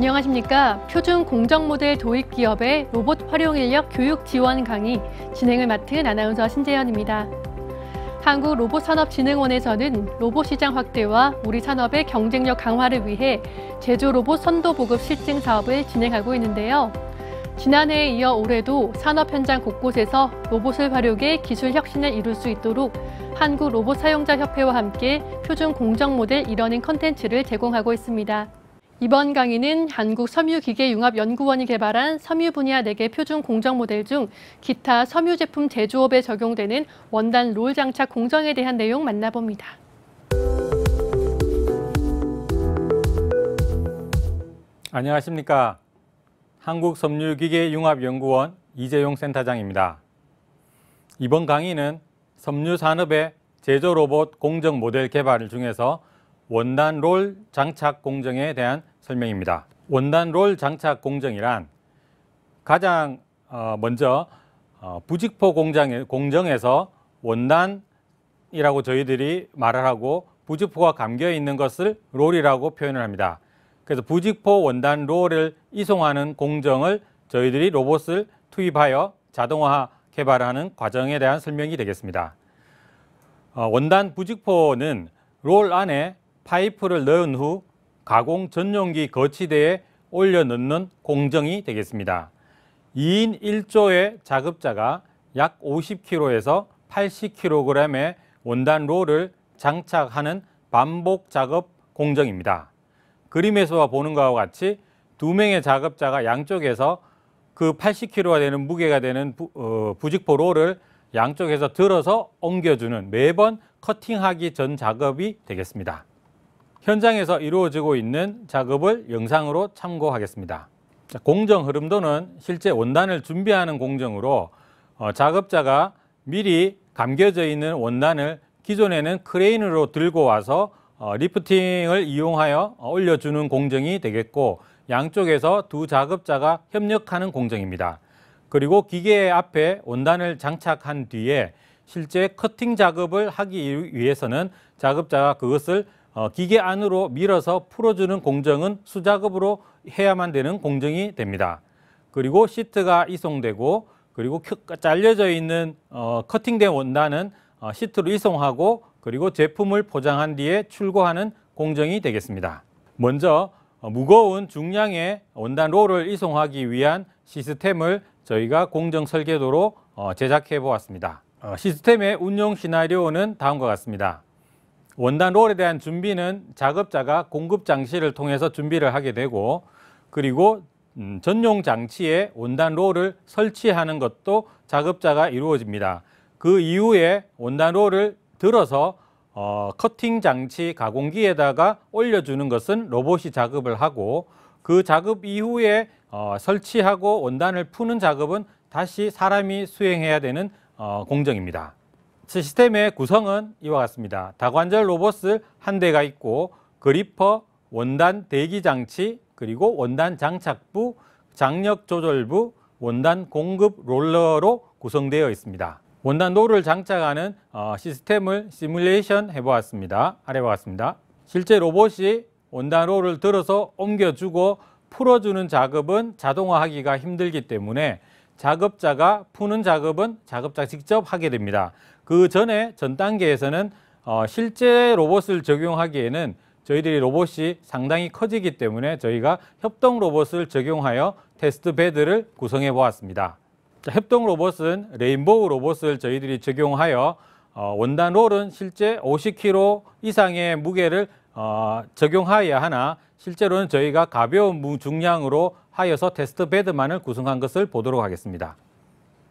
안녕하십니까. 표준 공정 모델 도입 기업의 로봇 활용 인력 교육 지원 강의 진행을 맡은 아나운서 신재현입니다. 한국 로봇산업진흥원에서는 로봇 시장 확대와 우리 산업의 경쟁력 강화를 위해 제조 로봇 선도 보급 실증 사업을 진행하고 있는데요. 지난해에 이어 올해도 산업 현장 곳곳에서 로봇을 활용해 기술 혁신을 이룰 수 있도록 한국 로봇 사용자 협회와 함께 표준 공정 모델 이러닝 컨텐츠를 제공하고 있습니다. 이번 강의는 한국섬유기계융합연구원이 개발한 섬유 분야 4개 표준 공정 모델 중 기타 섬유 제품 제조업에 적용되는 원단 롤 장착 공정에 대한 내용 만나봅니다. 안녕하십니까. 한국섬유기계융합연구원 이재용 센터장입니다. 이번 강의는 섬유산업의 제조로봇 공정 모델 개발 중에서 원단 롤 장착 공정에 대한 설명입니다. 원단 롤 장착 공정이란 가장 어, 먼저 어, 부직포 공장 공정에서 원단이라고 저희들이 말을 하고 부직포가 감겨 있는 것을 롤이라고 표현을 합니다. 그래서 부직포 원단 롤을 이송하는 공정을 저희들이 로봇을 투입하여 자동화 개발하는 과정에 대한 설명이 되겠습니다. 어, 원단 부직포는 롤 안에 파이프를 넣은 후 가공 전용기 거치대에 올려 넣는 공정이 되겠습니다. 2인 1조의 작업자가 약 50kg에서 80kg의 원단 롤을 장착하는 반복 작업 공정입니다. 그림에서 보는 것과 같이 두 명의 작업자가 양쪽에서 그 80kg가 되는 무게가 되는 부, 어, 부직포 롤을 양쪽에서 들어서 옮겨주는 매번 커팅하기 전 작업이 되겠습니다. 현장에서 이루어지고 있는 작업을 영상으로 참고하겠습니다. 공정 흐름도는 실제 원단을 준비하는 공정으로 어, 작업자가 미리 감겨져 있는 원단을 기존에는 크레인으로 들고 와서 어, 리프팅을 이용하여 올려주는 공정이 되겠고 양쪽에서 두 작업자가 협력하는 공정입니다. 그리고 기계 앞에 원단을 장착한 뒤에 실제 커팅 작업을 하기 위해서는 작업자가 그것을 어, 기계 안으로 밀어서 풀어주는 공정은 수작업으로 해야만 되는 공정이 됩니다. 그리고 시트가 이송되고 그리고 잘려져 있는 어, 커팅된 원단은 어, 시트로 이송하고 그리고 제품을 포장한 뒤에 출고하는 공정이 되겠습니다. 먼저 무거운 중량의 원단 롤을 이송하기 위한 시스템을 저희가 공정 설계도로 제작해 보았습니다. 시스템의 운용 시나리오는 다음과 같습니다. 원단 롤에 대한 준비는 작업자가 공급 장치를 통해서 준비를 하게 되고 그리고 음, 전용 장치에 원단 롤을 설치하는 것도 작업자가 이루어집니다. 그 이후에 원단 롤을 들어서 어, 커팅 장치 가공기에다가 올려주는 것은 로봇이 작업을 하고 그 작업 이후에 어, 설치하고 원단을 푸는 작업은 다시 사람이 수행해야 되는 어, 공정입니다. 시스템의 구성은 이와 같습니다. 다관절 로봇을 한 대가 있고 그리퍼, 원단 대기 장치, 그리고 원단 장착부, 장력 조절부, 원단 공급 롤러로 구성되어 있습니다. 원단 노를 장착하는 어, 시스템을 시뮬레이션 해보았습니다. 아래와 같습니다. 실제 로봇이 원단 롤을 들어서 옮겨주고 풀어주는 작업은 자동화하기가 힘들기 때문에 작업자가 푸는 작업은 작업자 직접 하게 됩니다. 그 전에 전 단계에서는 어, 실제 로봇을 적용하기에는 저희들이 로봇이 상당히 커지기 때문에 저희가 협동 로봇을 적용하여 테스트 배드를 구성해 보았습니다. 자, 협동 로봇은 레인보우 로봇을 저희들이 적용하여 어, 원단 롤은 실제 50kg 이상의 무게를 어, 적용하여야 하나 실제로는 저희가 가벼운 중량으로 하여서 테스트 배드만을 구성한 것을 보도록 하겠습니다.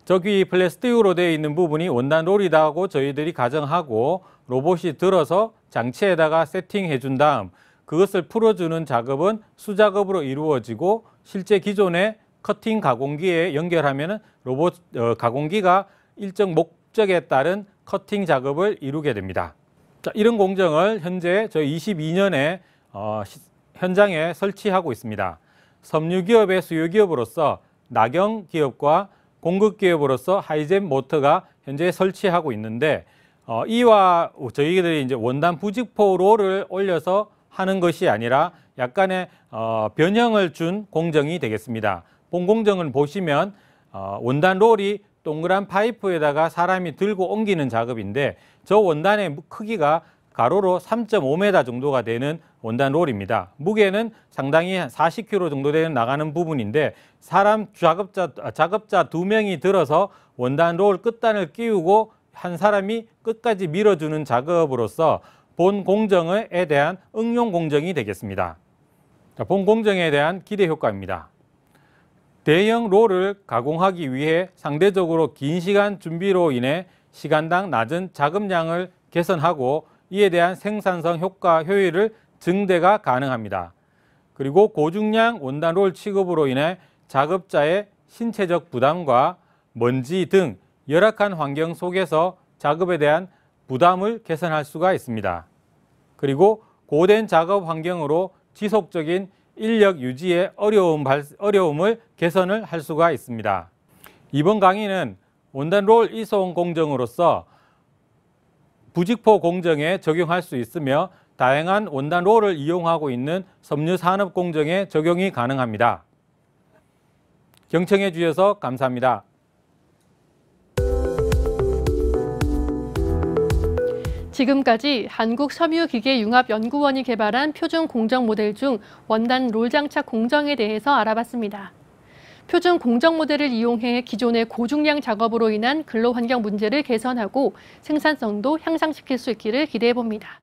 저기 플래스틱으로 되어 있는 부분이 원단롤이라고 저희들이 가정하고 로봇이 들어서 장치에다가 세팅해 준 다음 그것을 풀어주는 작업은 수작업으로 이루어지고 실제 기존의 커팅 가공기에 연결하면 로봇 어, 가공기가 일정 목적에 따른 커팅 작업을 이루게 됩니다. 자, 이런 공정을 현재 저희 22년에 어, 시, 현장에 설치하고 있습니다. 섬유기업의 수요기업으로서 낙영 기업과 공급기업으로서 하이젠 모터가 현재 설치하고 있는데 어, 이와 저희들이 이제 원단 부직포로를 올려서 하는 것이 아니라 약간의 어, 변형을 준 공정이 되겠습니다. 본공정을 보시면 어, 원단 롤이 동그란 파이프에다가 사람이 들고 옮기는 작업인데 저 원단의 크기가 가로로 3.5m 정도가 되는 원단 롤입니다. 무게는 상당히 40kg 정도 되는 나가는 부분인데 사람 작업자 작업자 아, 두 명이 들어서 원단 롤 끝단을 끼우고 한 사람이 끝까지 밀어주는 작업으로서 본 공정에 대한 응용 공정이 되겠습니다. 본 공정에 대한 기대 효과입니다. 대형 롤을 가공하기 위해 상대적으로 긴 시간 준비로 인해 시간당 낮은 작업량을 개선하고 이에 대한 생산성 효과 효율을 증대가 가능합니다. 그리고 고중량 원단롤 취급으로 인해 작업자의 신체적 부담과 먼지 등 열악한 환경 속에서 작업에 대한 부담을 개선할 수가 있습니다. 그리고 고된 작업 환경으로 지속적인 인력 유지의 어려움, 어려움을 개선을 할 수가 있습니다. 이번 강의는 원단 롤이소 공정으로서 부직포 공정에 적용할 수 있으며 다양한 원단로를 이용하고 있는 섬유산업 공정에 적용이 가능합니다. 경청해 주셔서 감사합니다. 지금까지 한국섬유기계융합연구원이 개발한 표준 공정 모델 중 원단 롤 장착 공정에 대해서 알아봤습니다. 표준 공정 모델을 이용해 기존의 고중량 작업으로 인한 근로 환경 문제를 개선하고 생산성도 향상시킬 수 있기를 기대해 봅니다.